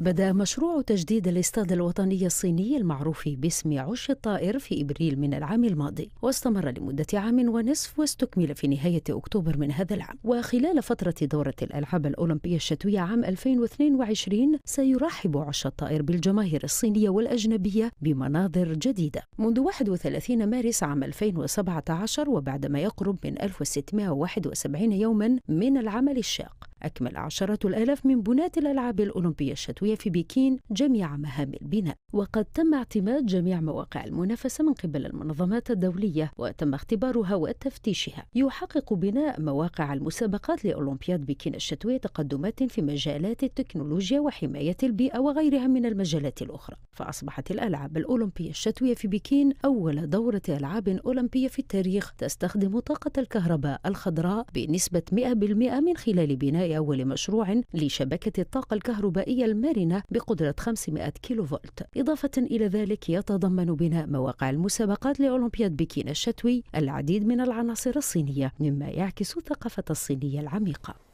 بدا مشروع تجديد الاستاد الوطني الصيني المعروف باسم عش الطائر في ابريل من العام الماضي واستمر لمده عام ونصف واستكمل في نهايه اكتوبر من هذا العام وخلال فتره دوره الالعاب الاولمبيه الشتويه عام 2022 سيرحب عش الطائر بالجماهير الصينيه والاجنبيه بمناظر جديده منذ 31 مارس عام 2017 وبعدما يقرب من 1671 يوما من العمل الشاق أكمل عشرة الآلاف من بناة الألعاب الأولمبية الشتوية في بكين جميع مهام البناء وقد تم اعتماد جميع مواقع المنافسة من قبل المنظمات الدولية وتم اختبارها وتفتيشها يحقق بناء مواقع المسابقات لأولمبياد بكين الشتوية تقدمات في مجالات التكنولوجيا وحماية البيئة وغيرها من المجالات الأخرى فأصبحت الألعاب الأولمبية الشتوية في بكين أول دورة ألعاب أولمبية في التاريخ تستخدم طاقة الكهرباء الخضراء بنسبة 100% من خلال بناء وتحول مشروع لشبكة الطاقة الكهربائية المرنة بقدرة 500 كيلو فولت إضافة إلى ذلك يتضمن بناء مواقع المسابقات لأولمبياد بكين الشتوي العديد من العناصر الصينية مما يعكس الثقافة الصينية العميقة